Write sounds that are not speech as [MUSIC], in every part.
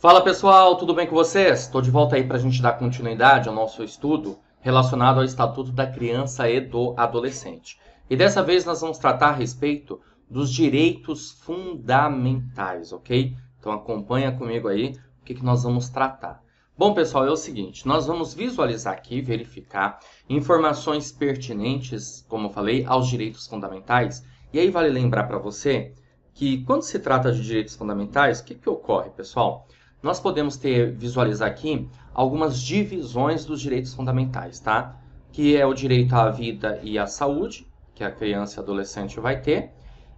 Fala pessoal, tudo bem com vocês? Estou de volta aí para a gente dar continuidade ao nosso estudo relacionado ao Estatuto da Criança e do Adolescente. E dessa vez nós vamos tratar a respeito dos direitos fundamentais, ok? Então acompanha comigo aí o que, que nós vamos tratar. Bom, pessoal, é o seguinte: nós vamos visualizar aqui, verificar informações pertinentes, como eu falei, aos direitos fundamentais. E aí vale lembrar para você que quando se trata de direitos fundamentais, o que, que ocorre, pessoal? Nós podemos ter visualizar aqui algumas divisões dos direitos fundamentais, tá? Que é o direito à vida e à saúde, que a criança e adolescente vai ter,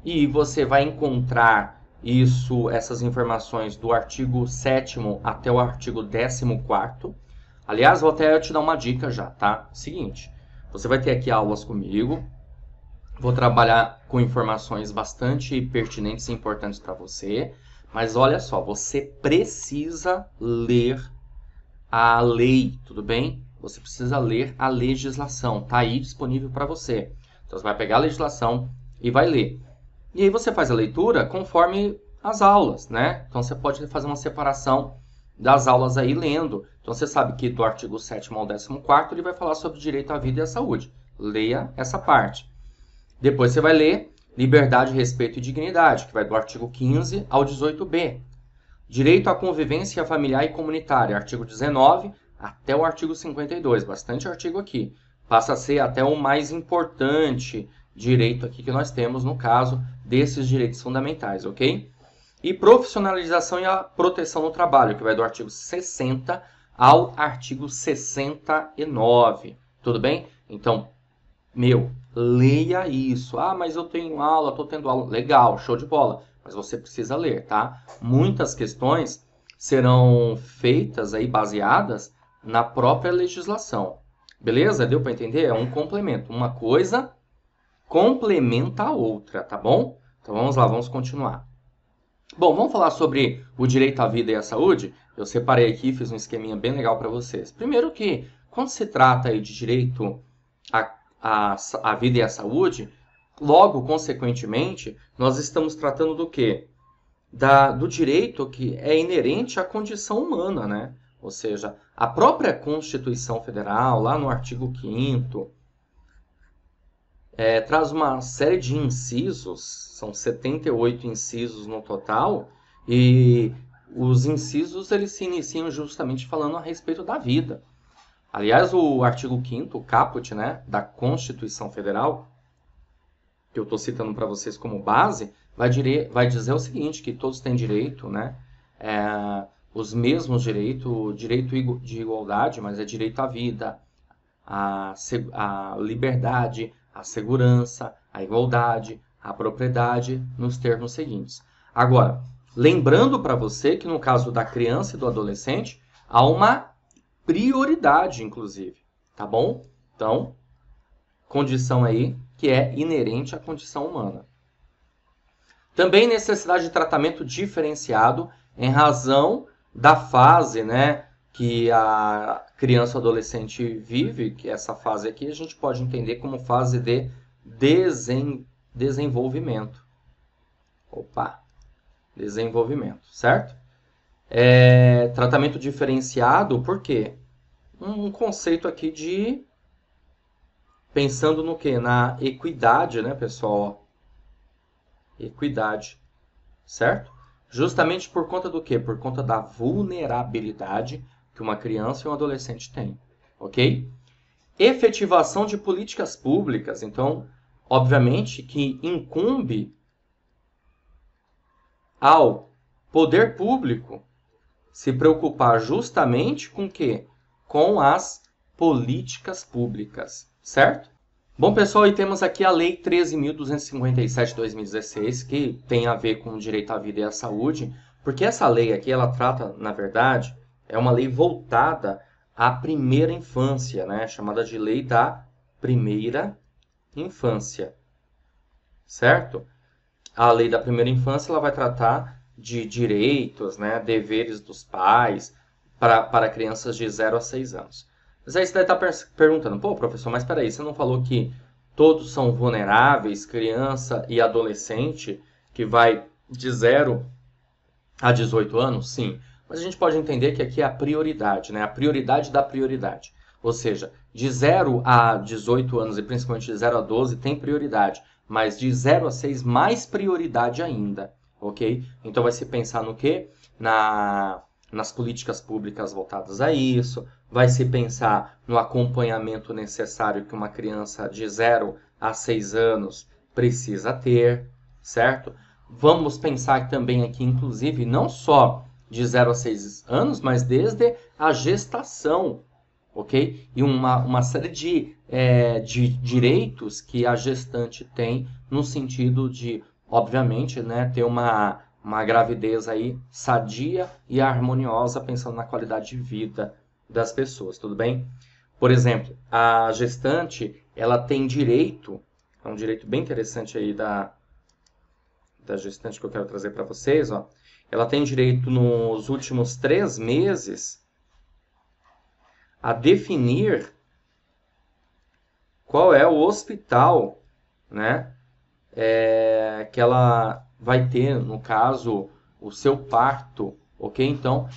e você vai encontrar isso, essas informações do artigo 7 até o artigo 14 Aliás, vou até te dar uma dica já, tá? Seguinte, você vai ter aqui aulas comigo, vou trabalhar com informações bastante pertinentes e importantes para você. Mas olha só, você precisa ler a lei, tudo bem? Você precisa ler a legislação, tá aí disponível para você. Então você vai pegar a legislação e vai ler. E aí você faz a leitura conforme as aulas, né? Então você pode fazer uma separação das aulas aí lendo. Então você sabe que do artigo 7 ao 14 ele vai falar sobre direito à vida e à saúde. Leia essa parte. Depois você vai ler liberdade, respeito e dignidade, que vai do artigo 15 ao 18b. Direito à convivência familiar e comunitária, artigo 19 até o artigo 52, bastante artigo aqui. Passa a ser até o mais importante direito aqui que nós temos no caso desses direitos fundamentais, ok? E profissionalização e a proteção no trabalho, que vai do artigo 60 ao artigo 69. Tudo bem? Então, meu, Leia isso. Ah, mas eu tenho aula, estou tendo aula. Legal, show de bola. Mas você precisa ler, tá? Muitas questões serão feitas aí baseadas na própria legislação. Beleza? Deu para entender? É um complemento. Uma coisa complementa a outra, tá bom? Então vamos lá, vamos continuar. Bom, vamos falar sobre o direito à vida e à saúde? Eu separei aqui, fiz um esqueminha bem legal para vocês. Primeiro que, quando se trata aí de direito à a, a vida e a saúde, logo, consequentemente, nós estamos tratando do quê? Da, do direito que é inerente à condição humana, né? Ou seja, a própria Constituição Federal, lá no artigo 5 é, traz uma série de incisos, são 78 incisos no total, e os incisos eles se iniciam justamente falando a respeito da vida. Aliás, o artigo 5 o caput, né, da Constituição Federal, que eu estou citando para vocês como base, vai, dire... vai dizer o seguinte, que todos têm direito, né, é, os mesmos direitos, direito de igualdade, mas é direito à vida, à, à liberdade, à segurança, à igualdade, à propriedade, nos termos seguintes. Agora, lembrando para você que no caso da criança e do adolescente, há uma prioridade, inclusive, tá bom? Então, condição aí que é inerente à condição humana. Também necessidade de tratamento diferenciado em razão da fase, né, que a criança ou adolescente vive, que essa fase aqui a gente pode entender como fase de desen... desenvolvimento. Opa, desenvolvimento, certo? É, tratamento diferenciado, por quê? um conceito aqui de pensando no que na equidade, né, pessoal? Equidade, certo? Justamente por conta do que? Por conta da vulnerabilidade que uma criança e um adolescente têm, ok? Efetivação de políticas públicas, então, obviamente que incumbe ao poder público se preocupar justamente com que? com as políticas públicas, certo? Bom, pessoal, e temos aqui a Lei 13.257-2016, que tem a ver com o direito à vida e à saúde, porque essa lei aqui, ela trata, na verdade, é uma lei voltada à primeira infância, né? chamada de Lei da Primeira Infância, certo? A Lei da Primeira Infância, ela vai tratar de direitos, né? deveres dos pais, pra, para crianças de 0 a 6 anos. Mas aí você deve tá estar perguntando, pô, professor, mas peraí, você não falou que todos são vulneráveis, criança e adolescente, que vai de 0 a 18 anos? Sim. Mas a gente pode entender que aqui é a prioridade, né? A prioridade da prioridade. Ou seja, de 0 a 18 anos e principalmente de 0 a 12 tem prioridade, mas de 0 a 6 mais prioridade ainda, ok? Então vai se pensar no quê? Na nas políticas públicas voltadas a isso, vai se pensar no acompanhamento necessário que uma criança de 0 a 6 anos precisa ter, certo? Vamos pensar também aqui, inclusive, não só de 0 a 6 anos, mas desde a gestação, ok? E uma, uma série de, é, de direitos que a gestante tem no sentido de, obviamente, né, ter uma uma gravidez aí sadia e harmoniosa, pensando na qualidade de vida das pessoas, tudo bem? Por exemplo, a gestante, ela tem direito, é um direito bem interessante aí da, da gestante que eu quero trazer para vocês, ó. Ela tem direito nos últimos três meses a definir qual é o hospital, né, é, que ela vai ter, no caso, o seu parto, ok? Então,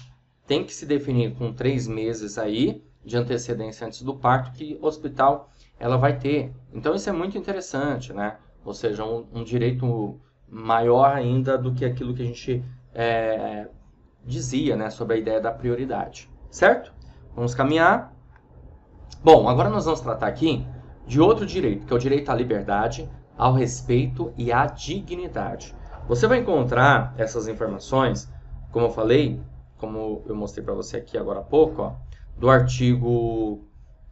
tem que se definir com três meses aí de antecedência antes do parto que hospital ela vai ter. Então, isso é muito interessante, né? Ou seja, um, um direito maior ainda do que aquilo que a gente é, dizia, né? Sobre a ideia da prioridade, certo? Vamos caminhar. Bom, agora nós vamos tratar aqui de outro direito, que é o direito à liberdade, ao respeito e à dignidade. Você vai encontrar essas informações, como eu falei, como eu mostrei para você aqui agora há pouco, ó, do artigo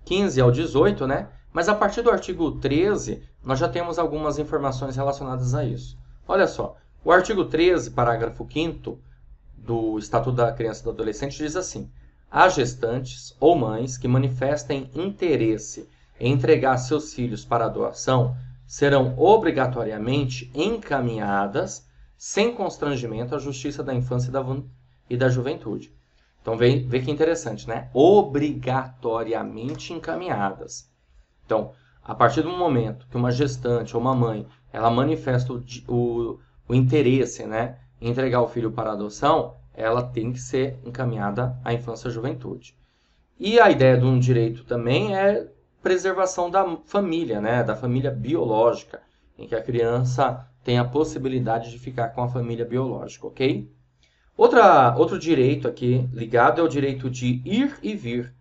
15 ao 18, né? Mas a partir do artigo 13, nós já temos algumas informações relacionadas a isso. Olha só, o artigo 13, parágrafo 5 do Estatuto da Criança e do Adolescente diz assim: As gestantes ou mães que manifestem interesse em entregar seus filhos para a doação serão obrigatoriamente encaminhadas sem constrangimento à Justiça da Infância e da Juventude. Então vê, vê que interessante, né? Obrigatoriamente encaminhadas. Então, a partir do momento que uma gestante ou uma mãe ela manifesta o, o, o interesse né, em entregar o filho para adoção, ela tem que ser encaminhada à infância e à juventude. E a ideia de um direito também é preservação da família, né? da família biológica, em que a criança tem a possibilidade de ficar com a família biológica, ok? Outra, outro direito aqui ligado é o direito de ir e vir,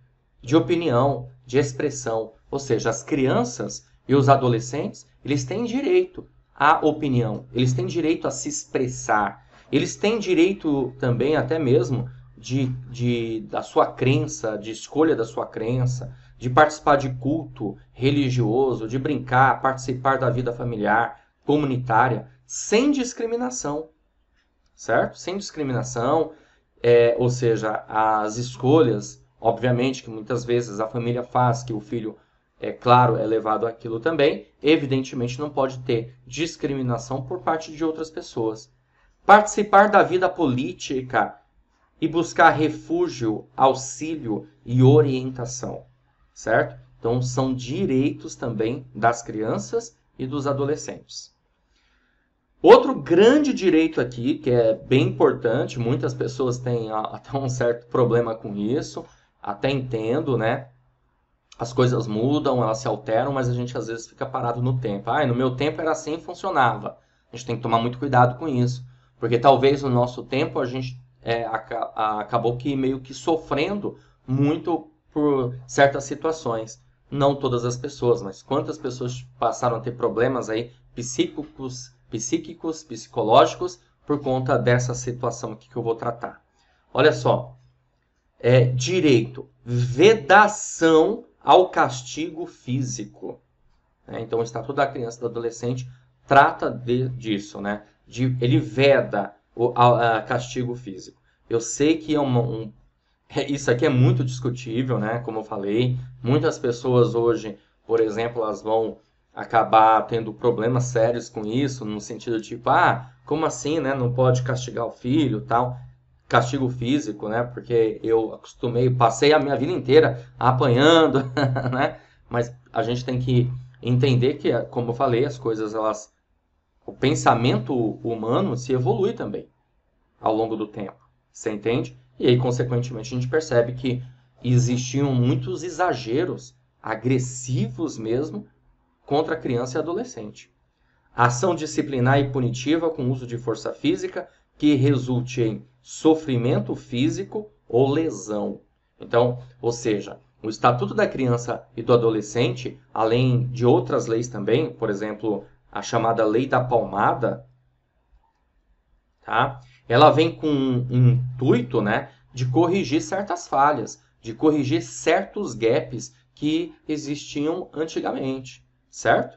de opinião, de expressão. Ou seja, as crianças e os adolescentes, eles têm direito à opinião, eles têm direito a se expressar, eles têm direito também até mesmo de, de da sua crença, de escolha da sua crença, de participar de culto religioso, de brincar, participar da vida familiar, comunitária, sem discriminação, certo? Sem discriminação, é, ou seja, as escolhas, obviamente, que muitas vezes a família faz, que o filho, é claro, é levado àquilo também, evidentemente não pode ter discriminação por parte de outras pessoas. Participar da vida política e buscar refúgio, auxílio e orientação certo? Então, são direitos também das crianças e dos adolescentes. Outro grande direito aqui, que é bem importante, muitas pessoas têm [LAUGHS] até um certo problema com isso, até entendo, né? As coisas mudam, elas se alteram, mas a gente às vezes fica parado no tempo. Ah, no meu tempo era assim e funcionava. A gente tem que tomar muito cuidado com isso, porque talvez no nosso tempo a gente é, acabou que meio que sofrendo muito por certas situações. Não todas as pessoas, mas quantas pessoas passaram a ter problemas aí psíquicos, psíquicos, psicológicos por conta dessa situação aqui que eu vou tratar. Olha só, é direito, vedação ao castigo físico. É, então, o Estatuto da Criança e do Adolescente trata de, disso, né? De, ele veda o a, a castigo físico. Eu sei que é uma, um é, isso aqui é muito discutível, né? Como eu falei, muitas pessoas hoje, por exemplo, elas vão acabar tendo problemas sérios com isso, no sentido tipo, ah, como assim, né? Não pode castigar o filho, tal. Castigo físico, né? Porque eu acostumei, passei a minha vida inteira apanhando, [LAUGHS] né? Mas a gente tem que entender que, como eu falei, as coisas elas o pensamento humano se evolui também ao longo do tempo. Você entende? E aí, consequentemente, a gente percebe que existiam muitos exageros, agressivos mesmo, contra a criança e adolescente. ação disciplinar e punitiva com uso de força física que resulte em sofrimento físico ou lesão. Então, ou seja, o Estatuto da Criança e do Adolescente, além de outras leis também, por exemplo, a chamada Lei da Palmada, tá? ela vem com um intuito né, de corrigir certas falhas, de corrigir certos gaps que existiam antigamente, certo?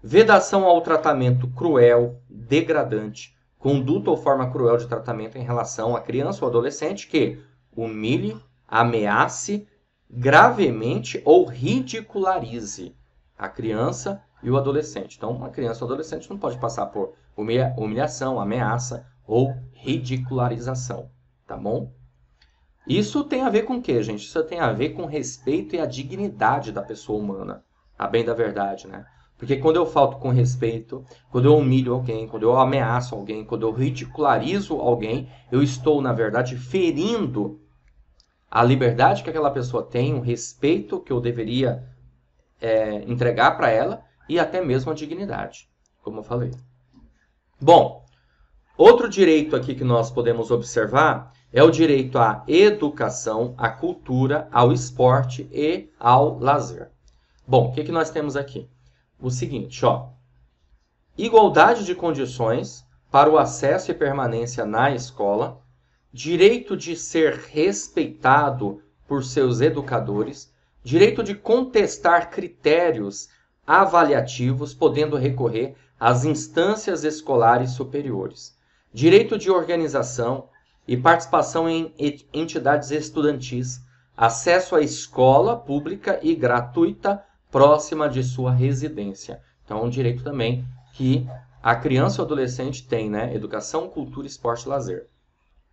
Vedação ao tratamento cruel, degradante, conduta ou forma cruel de tratamento em relação a criança ou adolescente que humilhe, ameace gravemente ou ridicularize a criança e o adolescente. Então, uma criança ou adolescente não pode passar por humilhação, ameaça ou ridicularização, tá bom? Isso tem a ver com o quê, gente? Isso tem a ver com respeito e a dignidade da pessoa humana, a bem da verdade, né? Porque quando eu falto com respeito, quando eu humilho alguém, quando eu ameaço alguém, quando eu ridicularizo alguém, eu estou, na verdade, ferindo a liberdade que aquela pessoa tem, o respeito que eu deveria é, entregar para ela e até mesmo a dignidade, como eu falei. Bom, Outro direito aqui que nós podemos observar é o direito à educação, à cultura, ao esporte e ao lazer. Bom, o que, que nós temos aqui? O seguinte, ó. Igualdade de condições para o acesso e permanência na escola, direito de ser respeitado por seus educadores, direito de contestar critérios avaliativos, podendo recorrer às instâncias escolares superiores direito de organização e participação em entidades estudantis, acesso à escola pública e gratuita próxima de sua residência. Então, é um direito também que a criança ou adolescente tem, né? Educação, cultura, esporte e lazer.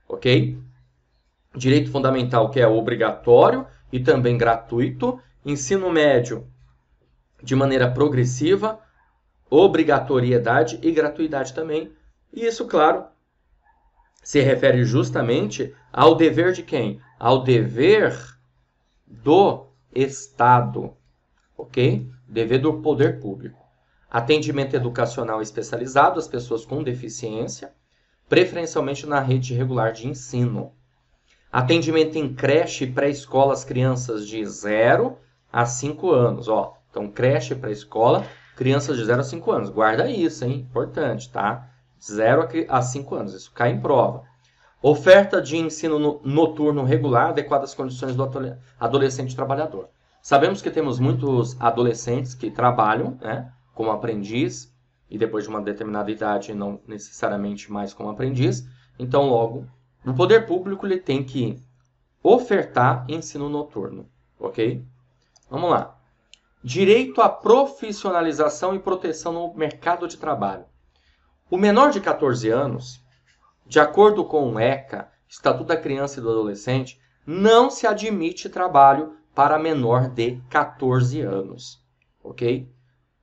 Ok? Direito fundamental que é obrigatório e também gratuito. Ensino médio de maneira progressiva, obrigatoriedade e gratuidade também. E isso, claro, se refere justamente ao dever de quem? Ao dever do Estado, ok? Dever do poder público. Atendimento educacional especializado às pessoas com deficiência, preferencialmente na rede regular de ensino. Atendimento em creche e pré-escola às crianças de 0 a 5 anos. Ó, então, creche e para escola, crianças de 0 a 5 anos. Guarda isso, hein? Importante, tá? 0 a 5 anos, isso cai em prova. Oferta de ensino noturno regular adequada às condições do adolescente trabalhador. Sabemos que temos muitos adolescentes que trabalham né, como aprendiz e depois de uma determinada idade não necessariamente mais como aprendiz. Então, logo, o poder público ele tem que ofertar ensino noturno, ok? Vamos lá. Direito à profissionalização e proteção no mercado de trabalho. O menor de 14 anos, de acordo com o ECA, Estatuto da Criança e do Adolescente, não se admite trabalho para menor de 14 anos, ok?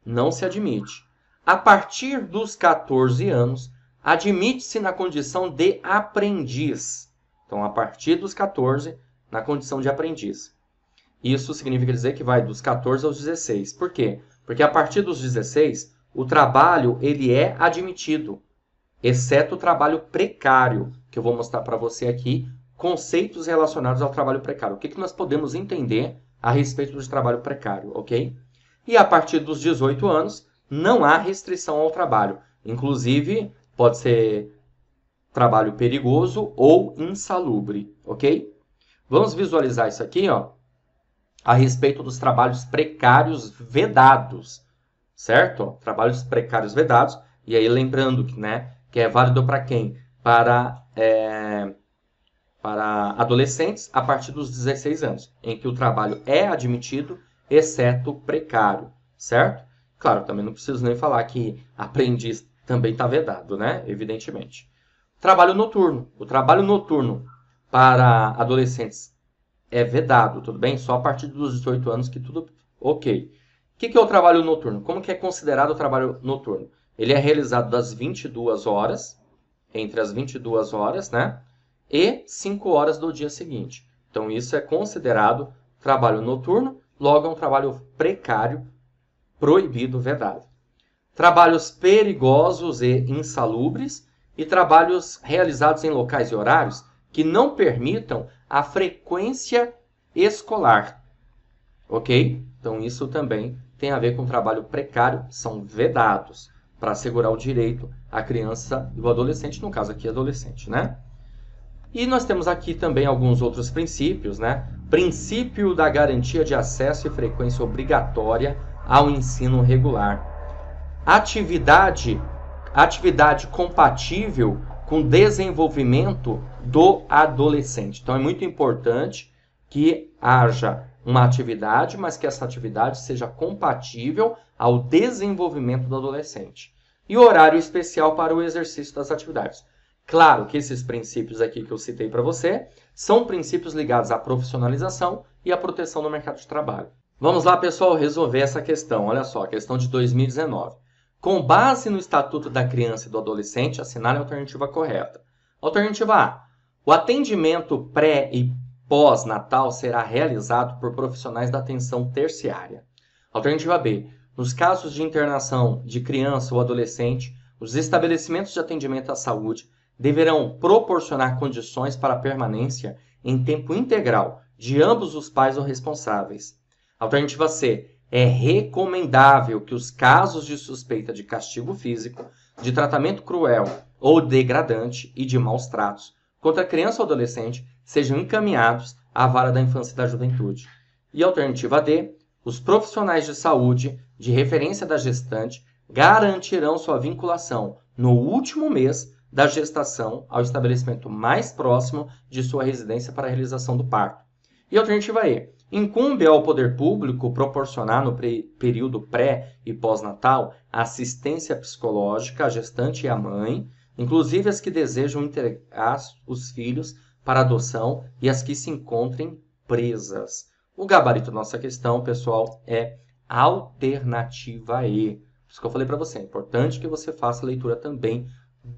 Não se admite. A partir dos 14 anos, admite-se na condição de aprendiz. Então, a partir dos 14, na condição de aprendiz. Isso significa dizer que vai dos 14 aos 16. Por quê? Porque a partir dos 16, o trabalho ele é admitido, exceto o trabalho precário, que eu vou mostrar para você aqui, conceitos relacionados ao trabalho precário. O que, que nós podemos entender a respeito do trabalho precário, ok? E a partir dos 18 anos, não há restrição ao trabalho. Inclusive, pode ser trabalho perigoso ou insalubre, ok? Vamos visualizar isso aqui, ó, a respeito dos trabalhos precários vedados certo? Trabalhos precários vedados. E aí lembrando que, né, que é válido para quem? Para, é, para adolescentes a partir dos 16 anos, em que o trabalho é admitido, exceto precário, certo? Claro, também não preciso nem falar que aprendiz também está vedado, né? Evidentemente. Trabalho noturno. O trabalho noturno para adolescentes é vedado, tudo bem? Só a partir dos 18 anos que tudo ok. O que, que é o trabalho noturno? Como que é considerado o trabalho noturno? Ele é realizado das 22 horas, entre as 22 horas, né? E 5 horas do dia seguinte. Então, isso é considerado trabalho noturno, logo é um trabalho precário, proibido, vedado. Trabalhos perigosos e insalubres e trabalhos realizados em locais e horários que não permitam a frequência escolar. Ok? Então, isso também tem a ver com trabalho precário, são vedados para assegurar o direito à criança e ao adolescente, no caso aqui adolescente, né? E nós temos aqui também alguns outros princípios, né? Princípio da garantia de acesso e frequência obrigatória ao ensino regular. Atividade atividade compatível com desenvolvimento do adolescente. Então é muito importante que haja uma atividade, mas que essa atividade seja compatível ao desenvolvimento do adolescente. E horário especial para o exercício das atividades. Claro que esses princípios aqui que eu citei para você são princípios ligados à profissionalização e à proteção no mercado de trabalho. Vamos lá, pessoal, resolver essa questão. Olha só, a questão de 2019. Com base no Estatuto da Criança e do Adolescente, assinale a alternativa correta. Alternativa A. O atendimento pré e pós-natal será realizado por profissionais da atenção terciária. Alternativa B. Nos casos de internação de criança ou adolescente, os estabelecimentos de atendimento à saúde deverão proporcionar condições para a permanência em tempo integral de ambos os pais ou responsáveis. Alternativa C. É recomendável que os casos de suspeita de castigo físico, de tratamento cruel ou degradante e de maus tratos contra criança ou adolescente sejam encaminhados à vara da infância e da juventude. E alternativa D, os profissionais de saúde de referência da gestante garantirão sua vinculação no último mês da gestação ao estabelecimento mais próximo de sua residência para a realização do parto. E alternativa E, incumbe ao poder público proporcionar no período pré e pós-natal assistência psicológica à gestante e à mãe inclusive as que desejam entregar os filhos para adoção e as que se encontrem presas. O gabarito da nossa questão, pessoal, é alternativa E. Por isso que eu falei para você, é importante que você faça a leitura também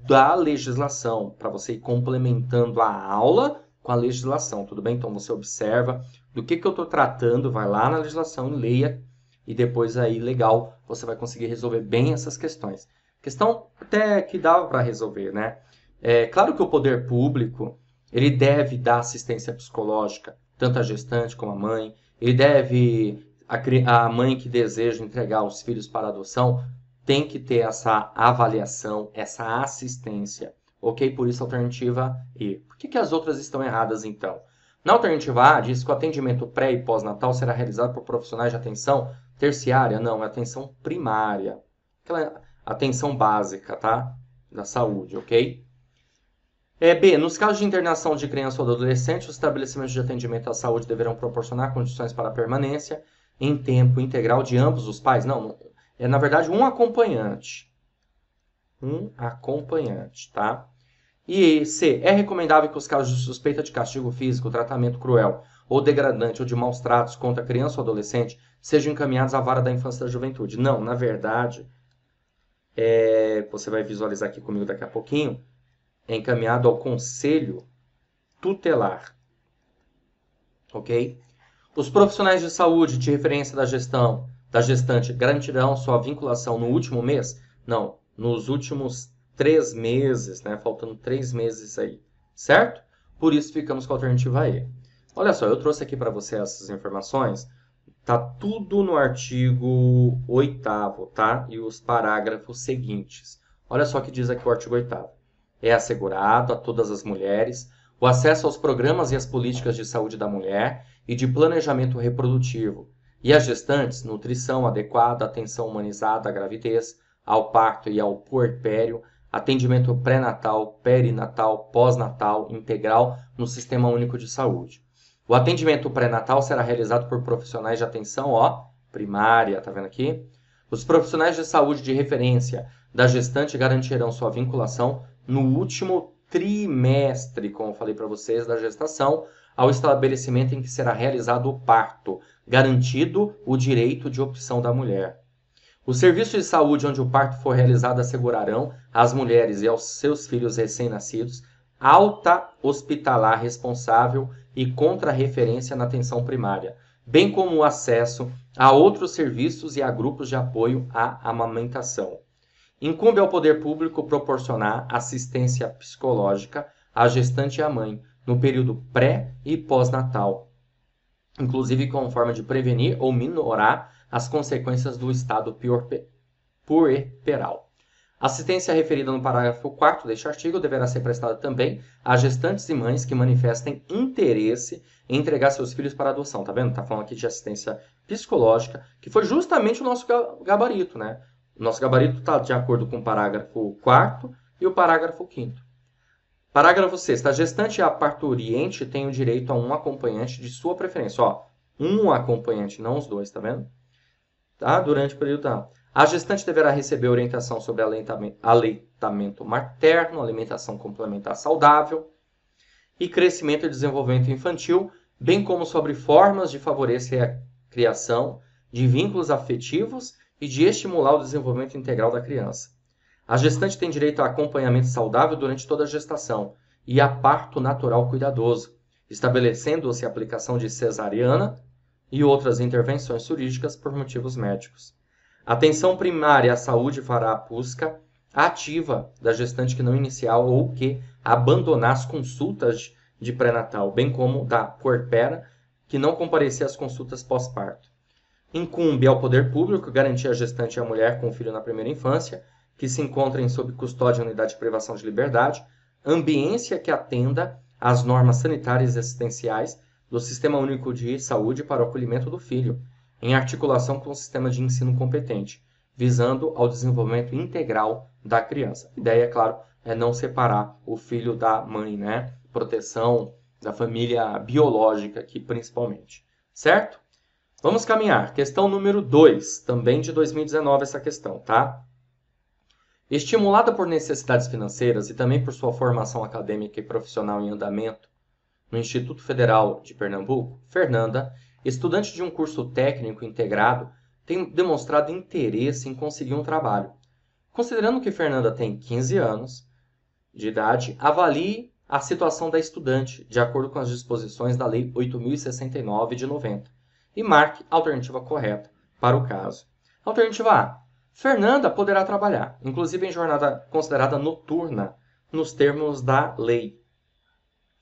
da legislação, para você ir complementando a aula com a legislação, tudo bem? Então você observa do que, que eu estou tratando, vai lá na legislação e leia, e depois aí, legal, você vai conseguir resolver bem essas questões. Questão até que dava para resolver, né? É claro que o poder público ele deve dar assistência psicológica, tanto a gestante como a mãe. Ele deve a, a mãe que deseja entregar os filhos para adoção tem que ter essa avaliação, essa assistência, ok? Por isso alternativa E. Por que, que as outras estão erradas então? Na alternativa A, diz que o atendimento pré e pós-natal será realizado por profissionais de atenção terciária, não, é atenção primária. Aquela atenção básica, tá? Da saúde, ok? É, B. Nos casos de internação de criança ou adolescente, os estabelecimentos de atendimento à saúde deverão proporcionar condições para a permanência em tempo integral de ambos os pais. Não, é na verdade um acompanhante. Um acompanhante, tá? E C. É recomendável que os casos de suspeita de castigo físico, tratamento cruel ou degradante ou de maus tratos contra criança ou adolescente sejam encaminhados à vara da infância e da juventude. Não, na verdade, é, você vai visualizar aqui comigo daqui a pouquinho, é encaminhado ao Conselho Tutelar. Ok? Os profissionais de saúde de referência da gestão da gestante garantirão sua vinculação no último mês? Não, nos últimos três meses, né? Faltando três meses aí, certo? Por isso ficamos com a alternativa E. Olha só, eu trouxe aqui para você essas informações Tá tudo no artigo 8 tá? E os parágrafos seguintes. Olha só o que diz aqui o artigo 8 É assegurado a todas as mulheres o acesso aos programas e às políticas de saúde da mulher e de planejamento reprodutivo, e às gestantes, nutrição adequada, atenção humanizada à gravidez, ao parto e ao puerpério, atendimento pré-natal, perinatal, pós-natal, integral no Sistema Único de Saúde. O atendimento pré-natal será realizado por profissionais de atenção ó, primária, tá vendo aqui? Os profissionais de saúde de referência da gestante garantirão sua vinculação no último trimestre, como eu falei para vocês, da gestação, ao estabelecimento em que será realizado o parto, garantido o direito de opção da mulher. Os serviços de saúde onde o parto for realizado assegurarão às mulheres e aos seus filhos recém-nascidos alta hospitalar responsável e contra-referência na atenção primária, bem como o acesso a outros serviços e a grupos de apoio à amamentação. Incumbe ao poder público proporcionar assistência psicológica à gestante e à mãe no período pré e pós-natal, inclusive com forma de prevenir ou minorar as consequências do estado puerperal. Assistência referida no parágrafo 4 deste artigo deverá ser prestada também a gestantes e mães que manifestem interesse em entregar seus filhos para adoção, tá vendo? Tá falando aqui de assistência psicológica, que foi justamente o nosso gabarito, né? O nosso gabarito está de acordo com o parágrafo 4 e o parágrafo 5 Parágrafo 6 A gestante e a parturiente têm o direito a um acompanhante de sua preferência. Ó, um acompanhante, não os dois, tá vendo? Tá? Durante o período da... Tá. A gestante deverá receber orientação sobre aleitamento materno, alimentação complementar saudável e crescimento e desenvolvimento infantil, bem como sobre formas de favorecer a criação de vínculos afetivos e de estimular o desenvolvimento integral da criança. A gestante tem direito a acompanhamento saudável durante toda a gestação e a parto natural cuidadoso, estabelecendo-se a aplicação de cesariana e outras intervenções cirúrgicas por motivos médicos. A atenção primária à saúde fará a busca ativa da gestante que não inicial ou que abandonar as consultas de pré-natal, bem como da puerpera que não comparecer às consultas pós-parto. Incumbe ao poder público garantir à gestante e à mulher com filho na primeira infância, que se encontrem sob custódia em unidade de privação de liberdade, ambiência que atenda às normas sanitárias e assistenciais do Sistema Único de Saúde para o acolhimento do filho, em articulação com o sistema de ensino competente, visando ao desenvolvimento integral da criança. A ideia, é claro, é não separar o filho da mãe, né? Proteção da família biológica aqui, principalmente. Certo? Vamos caminhar. Questão número 2, também de 2019 essa questão, tá? Estimulada por necessidades financeiras e também por sua formação acadêmica e profissional em andamento no Instituto Federal de Pernambuco, Fernanda Estudante de um curso técnico integrado tem demonstrado interesse em conseguir um trabalho. Considerando que Fernanda tem 15 anos de idade, avalie a situação da estudante, de acordo com as disposições da Lei 8069 de 90, e marque a alternativa correta para o caso. Alternativa A. Fernanda poderá trabalhar, inclusive em jornada considerada noturna, nos termos da lei,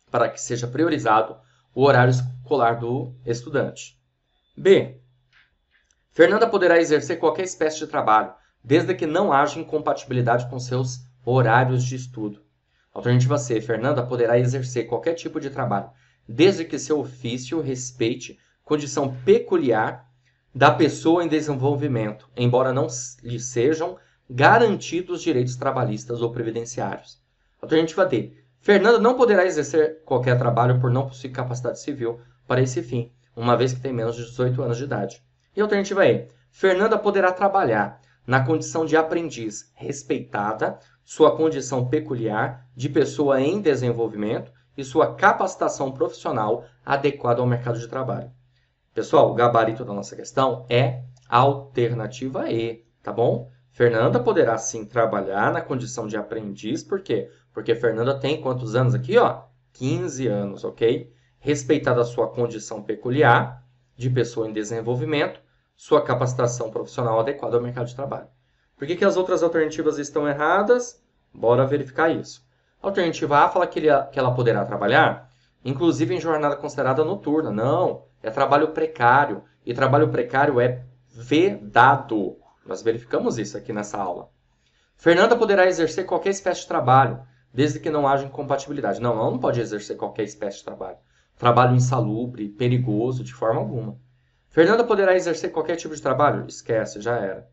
para que seja priorizado o horário escolar do estudante. B. Fernanda poderá exercer qualquer espécie de trabalho, desde que não haja incompatibilidade com seus horários de estudo. Alternativa C. Fernanda poderá exercer qualquer tipo de trabalho, desde que seu ofício respeite condição peculiar da pessoa em desenvolvimento, embora não lhe sejam garantidos direitos trabalhistas ou previdenciários. Alternativa D. Fernando não poderá exercer qualquer trabalho por não possuir capacidade civil para esse fim, uma vez que tem menos de 18 anos de idade. E alternativa E. Fernanda poderá trabalhar na condição de aprendiz respeitada, sua condição peculiar de pessoa em desenvolvimento e sua capacitação profissional adequada ao mercado de trabalho. Pessoal, o gabarito da nossa questão é alternativa E, tá bom? Fernanda poderá sim trabalhar na condição de aprendiz, por quê? Porque Fernanda tem quantos anos aqui, ó? 15 anos, ok? Respeitada a sua condição peculiar de pessoa em desenvolvimento, sua capacitação profissional adequada ao mercado de trabalho. Por que, que as outras alternativas estão erradas? Bora verificar isso. alternativa A fala que, ele, que ela poderá trabalhar, inclusive em jornada considerada noturna. Não, é trabalho precário. E trabalho precário é vedado nós verificamos isso aqui nessa aula. Fernanda poderá exercer qualquer espécie de trabalho, desde que não haja incompatibilidade. Não, ela não pode exercer qualquer espécie de trabalho. Trabalho insalubre, perigoso, de forma alguma. Fernanda poderá exercer qualquer tipo de trabalho? Esquece, já era.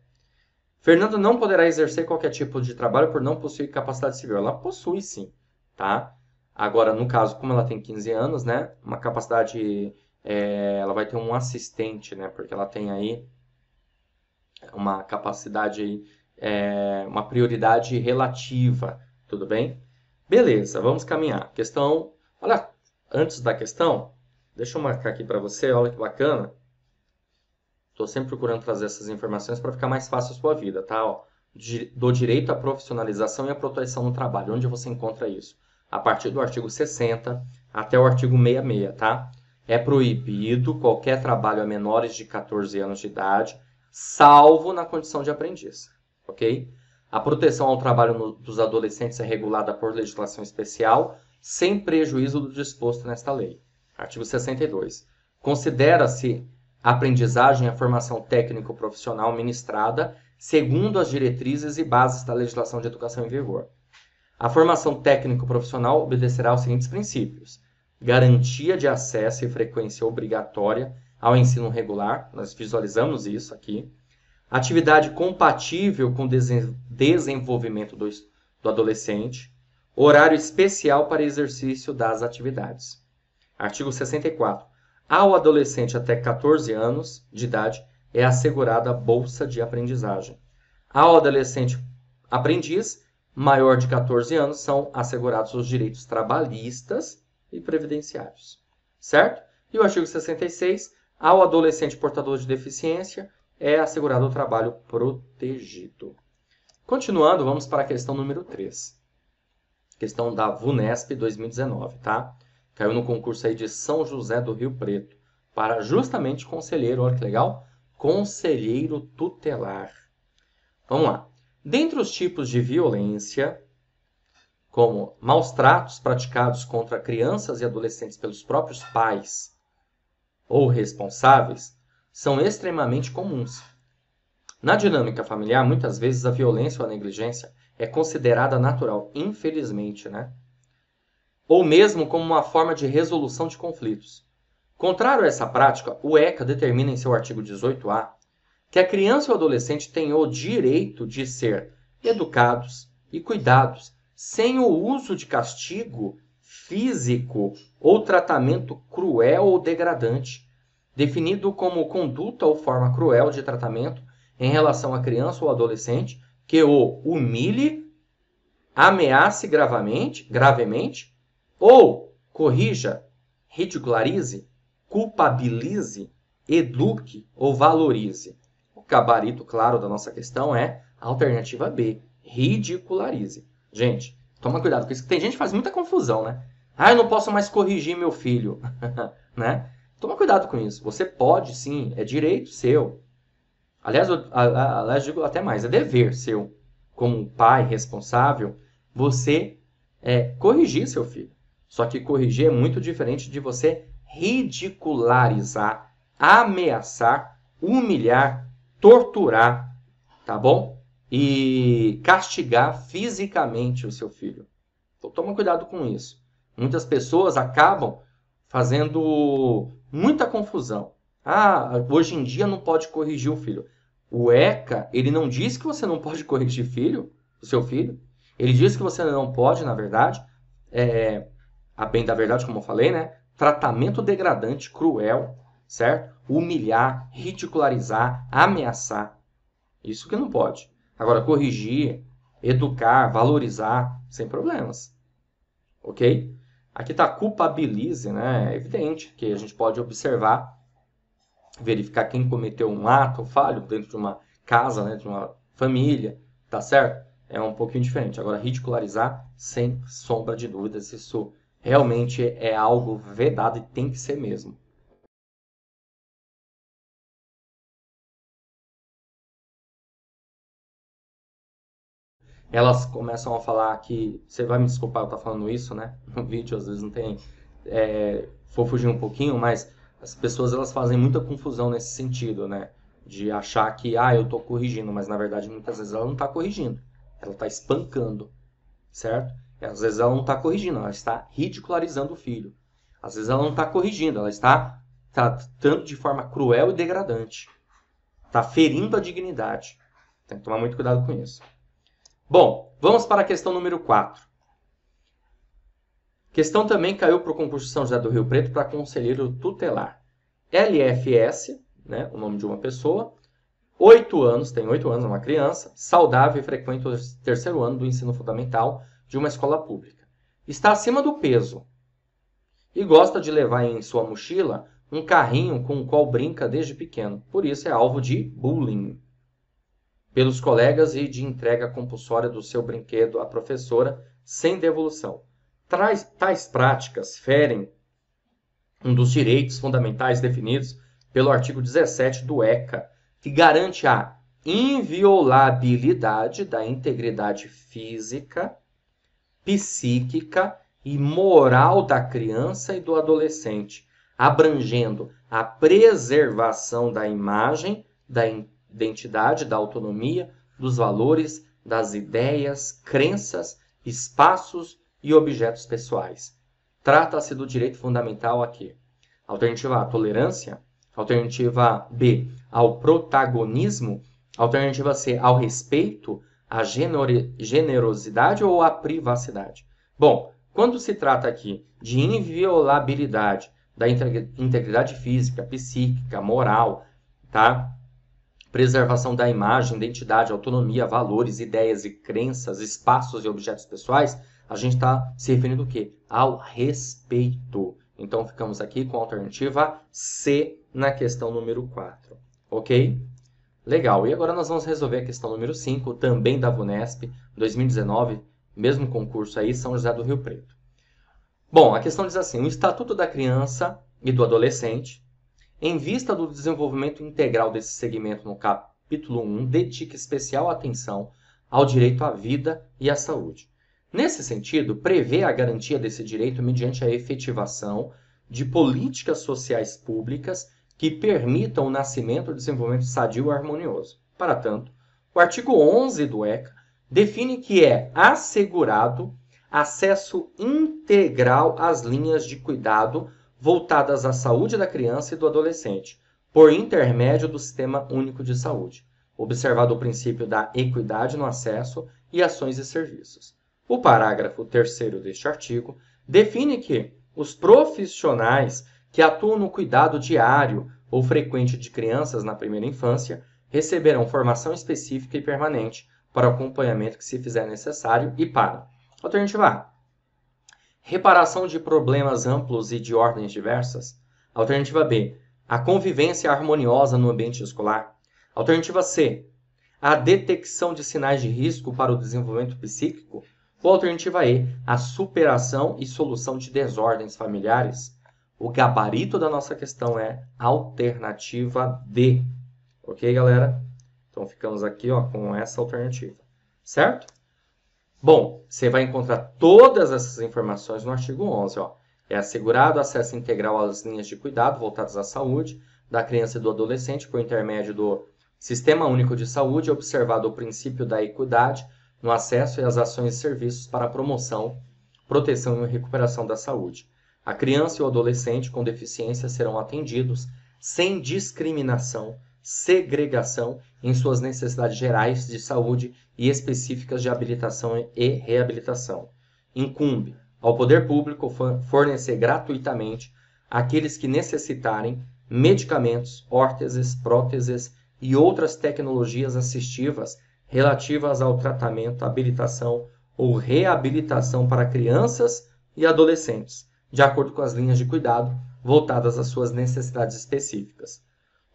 Fernanda não poderá exercer qualquer tipo de trabalho por não possuir capacidade civil. Ela possui sim, tá? Agora, no caso, como ela tem 15 anos, né? Uma capacidade. É, ela vai ter um assistente, né? Porque ela tem aí uma capacidade, é, uma prioridade relativa, tudo bem? Beleza, vamos caminhar. Questão, olha, antes da questão, deixa eu marcar aqui para você, olha que bacana. Estou sempre procurando trazer essas informações para ficar mais fácil a sua vida, tá? Ó, do direito à profissionalização e à proteção no trabalho, onde você encontra isso? A partir do artigo 60 até o artigo 66, tá? É proibido qualquer trabalho a menores de 14 anos de idade salvo na condição de aprendiz, ok? A proteção ao trabalho no, dos adolescentes é regulada por legislação especial, sem prejuízo do disposto nesta lei. Artigo 62. Considera-se aprendizagem a formação técnico-profissional ministrada segundo as diretrizes e bases da legislação de educação em vigor. A formação técnico-profissional obedecerá aos seguintes princípios: garantia de acesso e frequência obrigatória ao ensino regular, nós visualizamos isso aqui. Atividade compatível com o desenvolvimento do, do adolescente. Horário especial para exercício das atividades. Artigo 64. Ao adolescente até 14 anos de idade é assegurada a bolsa de aprendizagem. Ao adolescente aprendiz maior de 14 anos são assegurados os direitos trabalhistas e previdenciários. Certo? E o artigo 66 ao adolescente portador de deficiência é assegurado o trabalho protegido. Continuando, vamos para a questão número 3. Questão da VUNESP 2019, tá? Caiu no concurso aí de São José do Rio Preto, para justamente conselheiro, olha que legal, conselheiro tutelar. Vamos lá. Dentre os tipos de violência, como maus tratos praticados contra crianças e adolescentes pelos próprios pais, ou responsáveis são extremamente comuns. Na dinâmica familiar, muitas vezes a violência ou a negligência é considerada natural, infelizmente, né? Ou mesmo como uma forma de resolução de conflitos. Contrário a essa prática, o ECA determina em seu artigo 18A que a criança ou adolescente tem o direito de ser educados e cuidados sem o uso de castigo físico ou tratamento cruel ou degradante, definido como conduta ou forma cruel de tratamento em relação a criança ou adolescente que o humilhe, ameace gravemente, gravemente ou corrija, ridicularize, culpabilize, eduque ou valorize. O gabarito claro da nossa questão é a alternativa B, ridicularize. Gente, toma cuidado com isso, que tem gente que faz muita confusão, né? Ah, eu não posso mais corrigir meu filho, [LAUGHS] né? Toma cuidado com isso. Você pode, sim, é direito seu. Aliás, eu, aliás, digo até mais, é dever seu, como pai responsável, você é, corrigir seu filho. Só que corrigir é muito diferente de você ridicularizar, ameaçar, humilhar, torturar, tá bom? E castigar fisicamente o seu filho. Então toma cuidado com isso. Muitas pessoas acabam fazendo muita confusão. Ah, hoje em dia não pode corrigir o filho. O ECA, ele não diz que você não pode corrigir filho, o seu filho. Ele diz que você não pode, na verdade, é, a bem da verdade, como eu falei, né? Tratamento degradante, cruel, certo? Humilhar, ridicularizar, ameaçar. Isso que não pode. Agora, corrigir, educar, valorizar, sem problemas. Ok? Aqui está culpabilize, né? É evidente que a gente pode observar, verificar quem cometeu um ato falho dentro de uma casa, né? de uma família, tá certo? É um pouquinho diferente. Agora, ridicularizar, sem sombra de dúvidas, isso realmente é algo vedado e tem que ser mesmo. elas começam a falar que você vai me desculpar eu estar falando isso, né? No vídeo às vezes não tem, é, vou fugir um pouquinho, mas as pessoas elas fazem muita confusão nesse sentido, né? De achar que ah eu estou corrigindo, mas na verdade muitas vezes ela não está corrigindo, ela está espancando, certo? E, às vezes ela não está corrigindo, ela está ridicularizando o filho. Às vezes ela não está corrigindo, ela está tá tratando de forma cruel e degradante. Está ferindo a dignidade. Tem que tomar muito cuidado com isso. Bom, vamos para a questão número 4. Questão também caiu para o concurso São José do Rio Preto para conselheiro tutelar. LFS, né, o nome de uma pessoa, 8 anos, tem 8 anos, é uma criança, saudável e frequenta o terceiro ano do ensino fundamental de uma escola pública. Está acima do peso e gosta de levar em sua mochila um carrinho com o qual brinca desde pequeno. Por isso é alvo de bullying pelos colegas e de entrega compulsória do seu brinquedo à professora, sem devolução. tais práticas ferem um dos direitos fundamentais definidos pelo artigo 17 do ECA, que garante a inviolabilidade da integridade física, psíquica e moral da criança e do adolescente, abrangendo a preservação da imagem, da integridade identidade, da autonomia, dos valores, das ideias, crenças, espaços e objetos pessoais. Trata-se do direito fundamental aqui. Alternativa A, tolerância. Alternativa B, ao protagonismo. Alternativa C, ao respeito, à generosidade ou à privacidade. Bom, quando se trata aqui de inviolabilidade da integridade física, psíquica, moral, tá? preservação da imagem, identidade, autonomia, valores, ideias e crenças, espaços e objetos pessoais, a gente está se referindo o quê? Ao respeito. Então, ficamos aqui com a alternativa C na questão número 4, ok? Legal, e agora nós vamos resolver a questão número 5, também da VUNESP, 2019, mesmo concurso aí, São José do Rio Preto. Bom, a questão diz assim, o Estatuto da Criança e do Adolescente em vista do desenvolvimento integral desse segmento no capítulo 1, dedica especial atenção ao direito à vida e à saúde. Nesse sentido, prevê a garantia desse direito mediante a efetivação de políticas sociais públicas que permitam o nascimento e o desenvolvimento sadio e harmonioso. Para tanto, o artigo 11 do ECA define que é assegurado acesso integral às linhas de cuidado voltadas à saúde da criança e do adolescente, por intermédio do Sistema Único de Saúde, observado o princípio da equidade no acesso e ações e serviços. O parágrafo 3 deste artigo define que os profissionais que atuam no cuidado diário ou frequente de crianças na primeira infância receberão formação específica e permanente para o acompanhamento que se fizer necessário e para. Alternativa A reparação de problemas amplos e de ordens diversas. Alternativa B, a convivência harmoniosa no ambiente escolar. Alternativa C, a detecção de sinais de risco para o desenvolvimento psíquico. Ou alternativa E, a superação e solução de desordens familiares. O gabarito da nossa questão é alternativa D. Ok, galera? Então ficamos aqui ó, com essa alternativa, certo? Bom, você vai encontrar todas essas informações no artigo 11. Ó. É assegurado acesso integral às linhas de cuidado voltadas à saúde da criança e do adolescente por intermédio do Sistema Único de Saúde, observado o princípio da equidade no acesso e as ações e serviços para a promoção, proteção e recuperação da saúde. A criança e o adolescente com deficiência serão atendidos sem discriminação, segregação em suas necessidades gerais de saúde e específicas de habilitação e reabilitação. Incumbe ao poder público fornecer gratuitamente àqueles que necessitarem medicamentos, órteses, próteses e outras tecnologias assistivas relativas ao tratamento, habilitação ou reabilitação para crianças e adolescentes, de acordo com as linhas de cuidado voltadas às suas necessidades específicas.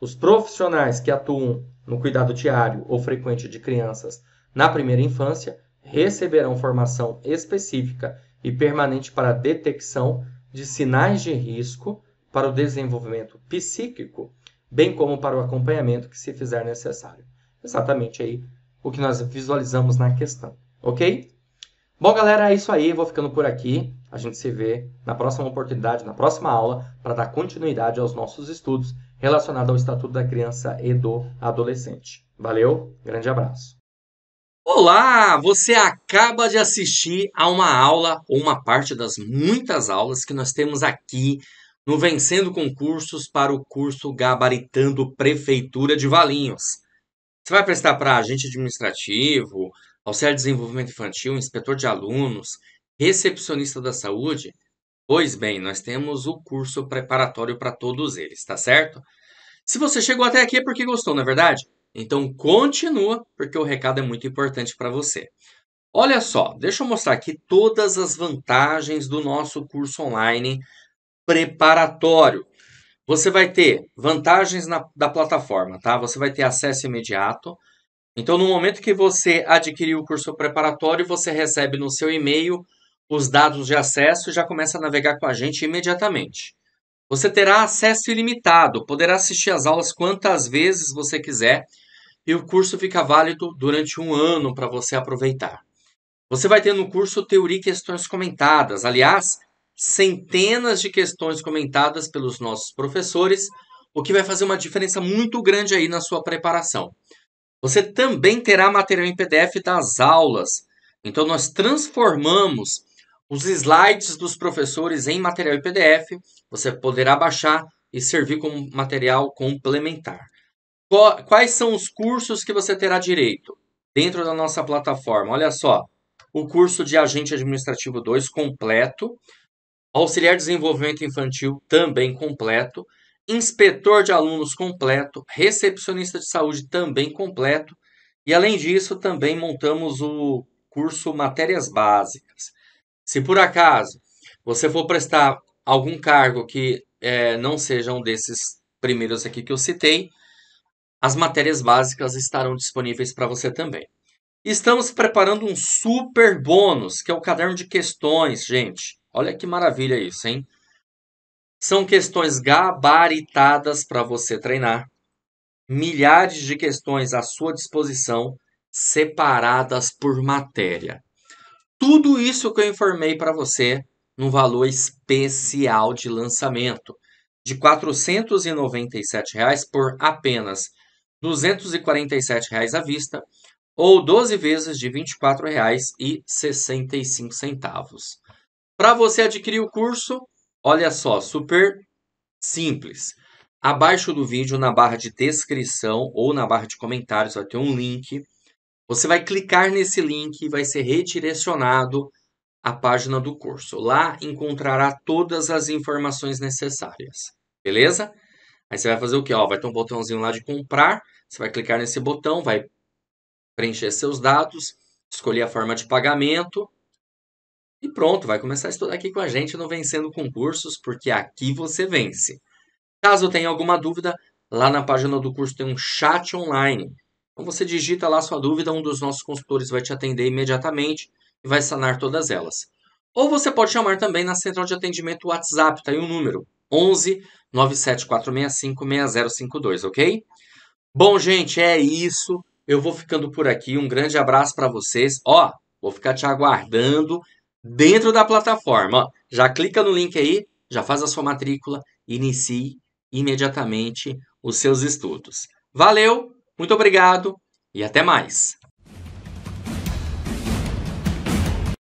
Os profissionais que atuam no cuidado diário ou frequente de crianças na primeira infância receberão formação específica e permanente para a detecção de sinais de risco para o desenvolvimento psíquico, bem como para o acompanhamento que se fizer necessário. Exatamente aí o que nós visualizamos na questão, ok? Bom, galera, é isso aí. Vou ficando por aqui. A gente se vê na próxima oportunidade, na próxima aula, para dar continuidade aos nossos estudos relacionados ao Estatuto da Criança e do Adolescente. Valeu, grande abraço. Olá! Você acaba de assistir a uma aula ou uma parte das muitas aulas que nós temos aqui no Vencendo Concursos para o curso Gabaritando Prefeitura de Valinhos. Você vai prestar para agente administrativo, auxiliar de desenvolvimento infantil, inspetor de alunos, recepcionista da saúde? Pois bem, nós temos o curso preparatório para todos eles, tá certo? Se você chegou até aqui é porque gostou, não é verdade? Então continua, porque o recado é muito importante para você. Olha só, deixa eu mostrar aqui todas as vantagens do nosso curso online preparatório. Você vai ter vantagens na, da plataforma, tá? Você vai ter acesso imediato. Então, no momento que você adquirir o curso preparatório, você recebe no seu e-mail os dados de acesso e já começa a navegar com a gente imediatamente. Você terá acesso ilimitado, poderá assistir às aulas quantas vezes você quiser e o curso fica válido durante um ano para você aproveitar. Você vai ter no curso teoria e questões comentadas, aliás, centenas de questões comentadas pelos nossos professores, o que vai fazer uma diferença muito grande aí na sua preparação. Você também terá material em PDF das aulas. Então nós transformamos os slides dos professores em material em PDF você poderá baixar e servir como material complementar. Quais são os cursos que você terá direito dentro da nossa plataforma? Olha só, o curso de Agente Administrativo 2 completo, Auxiliar de Desenvolvimento Infantil também completo, Inspetor de Alunos completo, Recepcionista de Saúde também completo, e além disso também montamos o curso Matérias Básicas. Se por acaso você for prestar algum cargo que é, não seja um desses primeiros aqui que eu citei, as matérias básicas estarão disponíveis para você também. Estamos preparando um super bônus, que é o caderno de questões, gente. Olha que maravilha isso, hein? São questões gabaritadas para você treinar. Milhares de questões à sua disposição, separadas por matéria. Tudo isso que eu informei para você num valor especial de lançamento de R$ 497,00 por apenas R$ 247,00 à vista ou 12 vezes de R$ 24,65. Para você adquirir o curso, olha só, super simples. Abaixo do vídeo, na barra de descrição ou na barra de comentários, vai ter um link. Você vai clicar nesse link e vai ser redirecionado a página do curso. Lá encontrará todas as informações necessárias, beleza? Aí você vai fazer o quê? Ó, vai ter um botãozinho lá de comprar, você vai clicar nesse botão, vai preencher seus dados, escolher a forma de pagamento e pronto, vai começar a estudar aqui com a gente no Vencendo Concursos, porque aqui você vence. Caso tenha alguma dúvida, lá na página do curso tem um chat online. Então você digita lá sua dúvida, um dos nossos consultores vai te atender imediatamente e vai sanar todas elas. Ou você pode chamar também na central de atendimento WhatsApp, tá aí o um número: 11 97465 ok? Bom, gente, é isso. Eu vou ficando por aqui. Um grande abraço para vocês. Ó, vou ficar te aguardando dentro da plataforma. Ó, já clica no link aí, já faz a sua matrícula, inicie imediatamente os seus estudos. Valeu, muito obrigado e até mais.